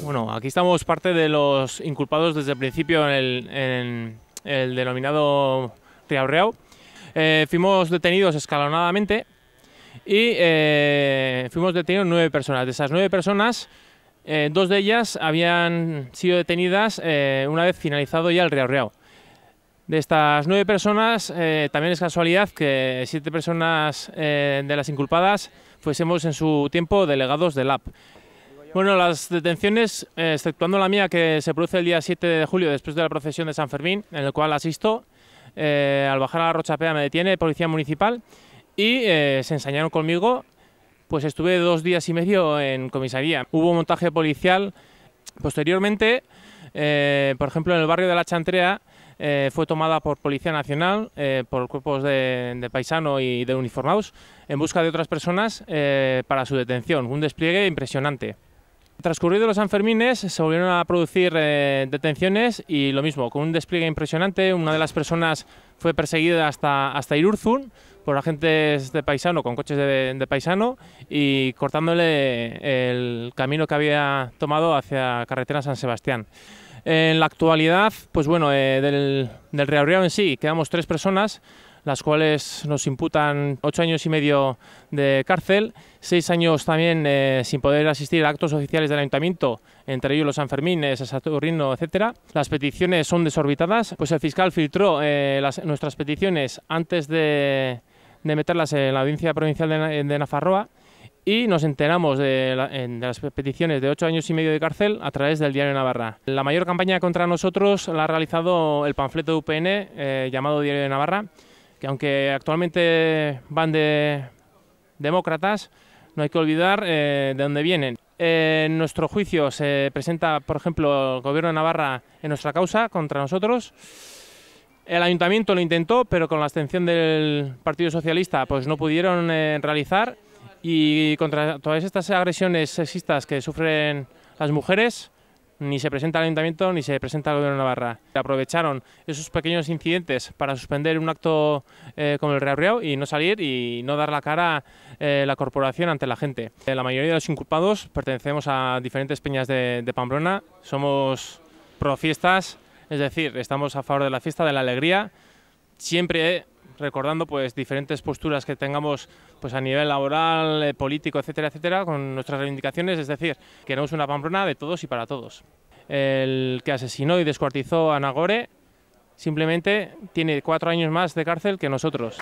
Bueno, aquí estamos parte de los inculpados desde el principio en el, denominado Riau Eh, fuimos detenidos escalonadamente y eh, fuimos detenidos nueve personas. De esas nueve personas, eh, dos de ellas habían sido detenidas eh, una vez finalizado ya el Riau. De estas nueve personas, también es casualidad que siete personas de las inculpadas fuésemos en su tiempo delegados del AP. Bueno, las detenciones, eh, exceptuando la mía, que se produce el día 7 de julio después de la procesión de San Fermín, en el cual asisto, eh, al bajar a la Rochapea me detiene Policía Municipal y eh, se ensañaron conmigo, pues estuve dos días y medio en comisaría. Hubo montaje policial. Posteriormente, por ejemplo, en el barrio de La Chantrea fue tomada por Policía Nacional, por cuerpos de, de, paisano y de uniformados, en busca de otras personas para su detención. Un despliegue impresionante. Transcurridos los Sanfermines, se volvieron a producir eh, detenciones y lo mismo, con un despliegue impresionante. Una de las personas fue perseguida hasta, hasta Irurzun por agentes de paisano, con coches de, paisano y cortándole el camino que había tomado hacia carretera San Sebastián. En la actualidad, pues bueno, eh, del del, del en sí, quedamos tres personas las cuales nos imputan ocho años y medio de cárcel, seis años también eh, sin poder asistir a actos oficiales del ayuntamiento, entre ellos los Sanfermines, eh, Saturrino, etcétera. Las peticiones son desorbitadas, pues el fiscal filtró eh, las, nuestras peticiones antes de, de, meterlas en la audiencia provincial de, de Nafarroa y nos enteramos de, las peticiones de ocho años y medio de cárcel a través del diario Navarra. La mayor campaña contra nosotros la ha realizado el panfleto de UPN llamado Diario de Navarra, que aunque actualmente van de demócratas, no hay que olvidar eh, de dónde vienen. en nuestro juicio se presenta, por ejemplo, el gobierno de Navarra en nuestra causa contra nosotros. El ayuntamiento lo intentó, pero con la abstención del Partido Socialista pues no pudieron eh, realizar. Y contra todas estas agresiones sexistas que sufren las mujeres, ni se presenta al ayuntamiento ni se presenta al gobierno de Navarra. Aprovecharon esos pequeños incidentes para suspender un acto eh, como el Real y no salir y no dar la cara a eh, la corporación ante la gente. Eh, la mayoría de los inculpados pertenecemos a diferentes peñas de, de Pamplona, somos profiestas, fiestas, es decir, estamos a favor de la fiesta, de la alegría, siempre recordando pues diferentes posturas que tengamos pues a nivel laboral, eh, político, etcétera, etcétera, con nuestras reivindicaciones, es decir, queremos una Pamplona de todos y para todos. El que asesinó y descuartizó a Nagore simplemente tiene cuatro años más de cárcel que nosotros.